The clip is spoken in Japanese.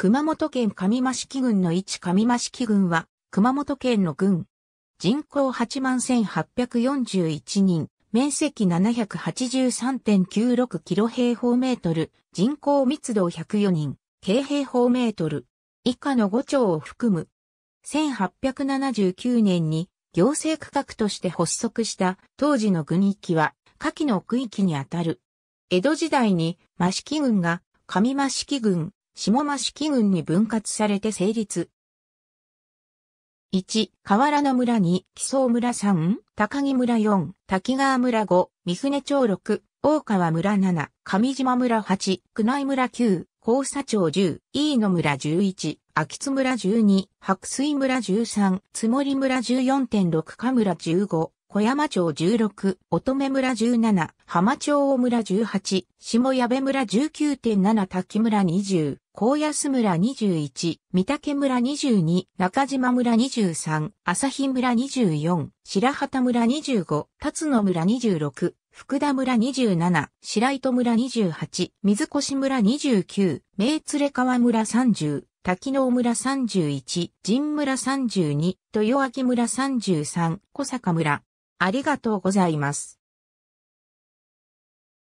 熊本県上益木郡の一上益木郡は、熊本県の郡。人口81,841人、面積783.96キロ平方メートル、人口密度104人、京平方メートル。以下の5町を含む。1879年に行政区画として発足した当時の郡域は、下記の区域にあたる。江戸時代に益木郡が上益木郡、下益式群に分割されて成立。1、河原の村2、木曽村3、高木村4、滝川村5、三船町6、大川村7、上島村8、宮内村9、高佐町10、飯野村11、秋津村12、白水村13、積森村14.6か村15、小山町16、乙女村17、浜町大村18、下矢部村19.7、滝村20、高安村21、三竹村22、中島村23、朝日村24、白旗村25、辰野村26、福田村27、白糸村28、水越村29、名連川村30、滝野村31、神村32、豊明村33、小坂村、ありがとうございます。